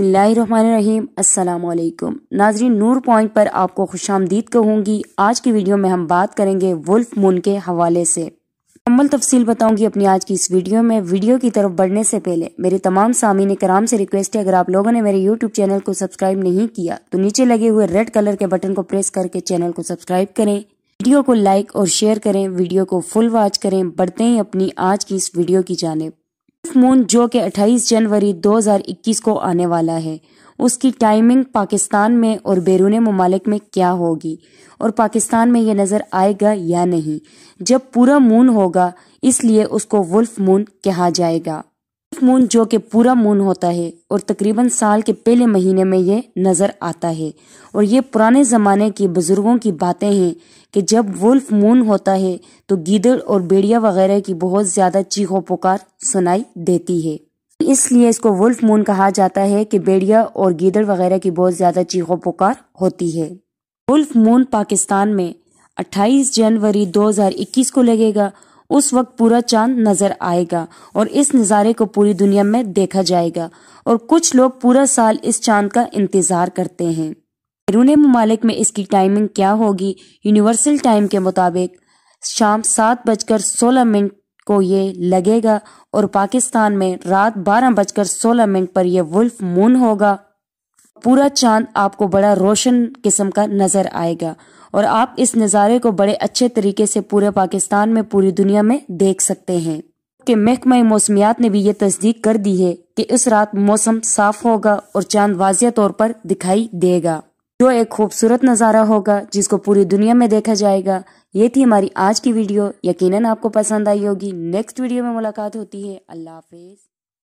बसमीम अल्लाम नाजरीन नूर पॉइंट पर आपको खुश आमदीद कहूँगी आज की वीडियो में हम बात करेंगे वुल्फ मून के हवाले से मुकम्मल तफसील बताऊंगी अपनी आज की इस वीडियो में वीडियो की तरफ बढ़ने से पहले मेरे तमाम सामीन कराम से रिक्वेस्ट है अगर आप लोगों ने मेरे यूट्यूब चैनल को सब्सक्राइब नहीं किया तो नीचे लगे हुए रेड कलर के बटन को प्रेस करके चैनल को सब्सक्राइब करें वीडियो को लाइक और शेयर करें वीडियो को फुल वॉच करें बढ़ते ही अपनी आज की इस वीडियो की जानब मून जो कि 28 जनवरी 2021 को आने वाला है उसकी टाइमिंग पाकिस्तान में और बैरून ममालिक में क्या होगी और पाकिस्तान में ये नज़र आएगा या नहीं जब पूरा मून होगा इसलिए उसको वुल्फ मून कहा जाएगा मून जो कि पूरा मून होता है और तकरीबन साल के पहले महीने में ये नज़र आता है और ये पुराने ज़माने के बुज़ुर्गों की बातें हैं कि जब वुल्फ मून होता है तो गीदड़ और बेड़िया वगैरह की बहुत ज़्यादा चीखों पुकार सुनाई देती है इसलिए इसको वुल्फ मून कहा जाता है कि बेड़िया और गीदड़ वगैरह की बहुत ज़्यादा चीखों पुकार होती है वुल्फ मून पाकिस्तान में अट्ठाईस जनवरी दो को लगेगा उस वक्त पूरा चांद नजर आएगा और इस नज़ारे को पूरी दुनिया में देखा जाएगा और कुछ लोग पूरा साल इस चांद का इंतज़ार करते हैं बैरून ममालिक में इसकी टाइमिंग क्या होगी यूनिवर्सल टाइम के मुताबिक शाम सात बजकर सोलह मिनट को ये लगेगा और पाकिस्तान में रात बारह बजकर सोलह मिनट पर यह वुल्फ मून होगा पूरा चांद आपको बड़ा रोशन किस्म का नजर आएगा और आप इस नज़ारे को बड़े अच्छे तरीके से पूरे पाकिस्तान में पूरी दुनिया में देख सकते हैं के महकमा मौसमियात ने भी ये तस्दीक कर दी है कि इस रात मौसम साफ होगा और चांद वाजिया तौर पर दिखाई देगा जो एक खूबसूरत नज़ारा होगा जिसको पूरी दुनिया में देखा जाएगा ये थी हमारी आज की वीडियो यकीनन आपको पसंद आई होगी नेक्स्ट वीडियो में मुलाकात होती है अल्लाह हाफिज़